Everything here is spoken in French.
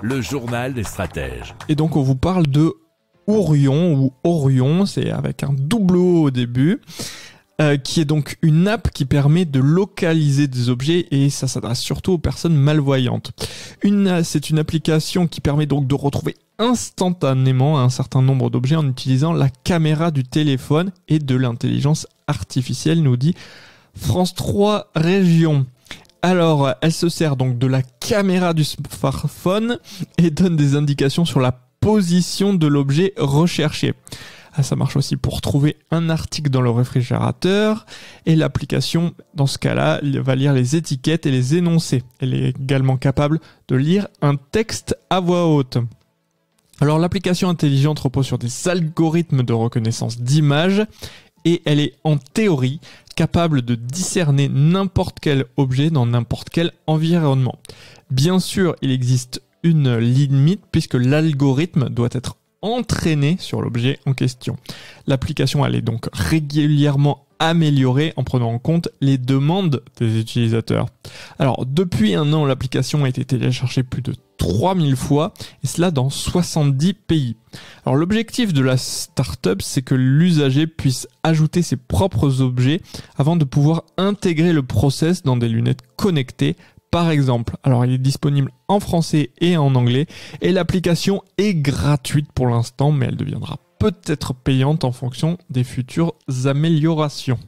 Le journal des stratèges. Et donc on vous parle de Orion ou Orion, c'est avec un double O au début. Euh, qui est donc une app qui permet de localiser des objets et ça s'adresse surtout aux personnes malvoyantes. Une, c'est une application qui permet donc de retrouver instantanément un certain nombre d'objets en utilisant la caméra du téléphone et de l'intelligence artificielle, nous dit France 3 Région. Alors, elle se sert donc de la caméra du smartphone et donne des indications sur la position de l'objet recherché. Ah, ça marche aussi pour trouver un article dans le réfrigérateur et l'application, dans ce cas-là, va lire les étiquettes et les énoncés. Elle est également capable de lire un texte à voix haute. Alors l'application intelligente repose sur des algorithmes de reconnaissance d'images et elle est en théorie capable de discerner n'importe quel objet dans n'importe quel environnement. Bien sûr, il existe une limite puisque l'algorithme doit être entraîné sur l'objet en question. L'application elle est donc régulièrement améliorée en prenant en compte les demandes des utilisateurs. Alors depuis un an, l'application a été téléchargée plus de 3000 fois, et cela dans 70 pays. Alors l'objectif de la startup, c'est que l'usager puisse ajouter ses propres objets avant de pouvoir intégrer le process dans des lunettes connectées par exemple. Alors il est disponible en français et en anglais et l'application est gratuite pour l'instant mais elle deviendra peut-être payante en fonction des futures améliorations.